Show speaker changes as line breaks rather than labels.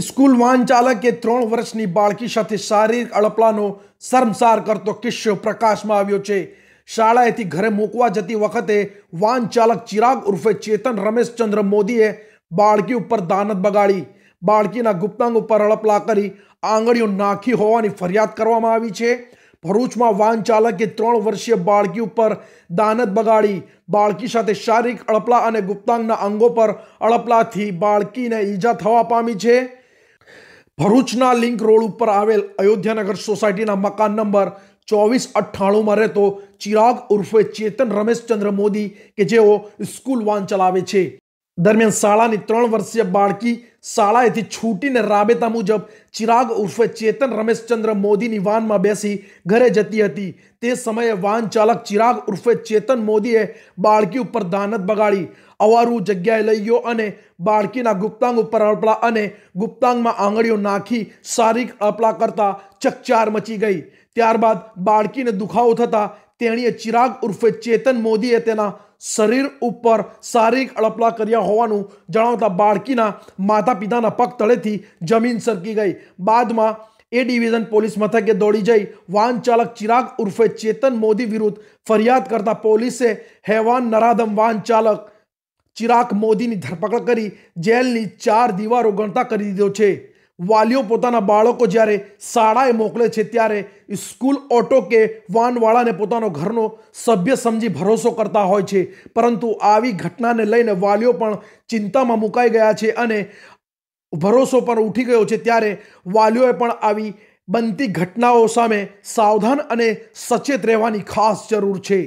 school વાહન ચાલકે ત્રણ વર્ષની બાળકી સાથે શારીરિક અડપલાનો શરમસાર કરતો કિસ્સો પ્રકાશમાં આવ્યો છે શાળાએથી ઘરે મૂકવા જતી વખતે વાહન ચાલક ચિરાગ ઉર્ફે ચેતન રમેશચંદ્ર મોદીએ બાળકી ઉપર દાનત બગાડી બાળકીના ગુપ્તાંગ ઉપર અડપલા કરી આંગળીઓ નાખી હોવાની ફરિયાદ કરવામાં આવી છે ભરૂચમાં વાહન ચાલકે ત્રણ વર્ષીય બાળકી ઉપર દાનત બગાડી બાળકી સાથે શારીરિક અડપલા અને ગુપ્તાંગના અંગો પર અડપલાથી બાળકીને ઈજા થવા પામી છે ભરૂચના લિંક રોડ ઉપર આવેલ અયોધ્યાનગર સોસાયટીના મકાન નંબર ચોવીસ અઠ્ઠાણુંમાં રહેતો ચિરાગ ઉર્ફે ચેતન રમેશચંદ્ર મોદી કે જેઓ સ્કૂલ વાન ચલાવે છે દરમિયાન શાળાની ત્રણ વર્ષીય બાળકી શાળાએથી છૂટીને રાબેતા મુજબ ચિરાગ ઉર્ફે ચેતન રમેશચંદ્ર મોદીની વાનમાં બેસી ઘરે જતી હતી તે સમયે વાહન ચાલક ચિરાગ ઉર્ફે ચેતન મોદીએ બાળકી ઉપર દાનત બગાડી અવારું જગ્યાએ લઈ ગયો અને બાળકીના ગુપ્તાંગ ઉપર અળપલા અને ગુપ્તાંગમાં આંગળીઓ નાખી શારીરિક અળપલા કરતા ચકચાર મચી ગઈ ત્યારબાદ બાળકીને દુખાવો થતાં તેણીએ ચિરાગ ઉર્ફે ચેતન મોદીએ તેના શરીર ઉપર શારીરિક અડપલા કર્યા હોવાનું જણાવતા બાળકીના માતા પિતાના પગ તળેથી જમીન સરકી ગઈ બાદમાં એ ડિવિઝન પોલીસ મથકે દોડી જઈ વાહન ચાલક ચિરાગ ઉર્ફે ચેતન મોદી વિરુદ્ધ ફરિયાદ કરતા પોલીસે હેવાન નરાધમ વાહન ચાલક ચિરાગ મોદીની ધરપકડ કરી જેલની ચાર દીવારો ગણતા કરી દીધો છે વાલીઓ પોતાના બાળકો જ્યારે શાળાએ મોકલે છે ત્યારે સ્કૂલ ઓટો કે વાનવાળાને પોતાનો ઘરનો સભ્ય સમજી ભરોસો કરતા હોય છે પરંતુ આવી ઘટનાને લઈને વાલીઓ પણ ચિંતામાં મુકાઈ ગયા છે અને ભરોસો પર ઉઠી ગયો છે ત્યારે વાલીઓએ પણ આવી બનતી ઘટનાઓ સામે સાવધાન અને સચેત રહેવાની ખાસ જરૂર છે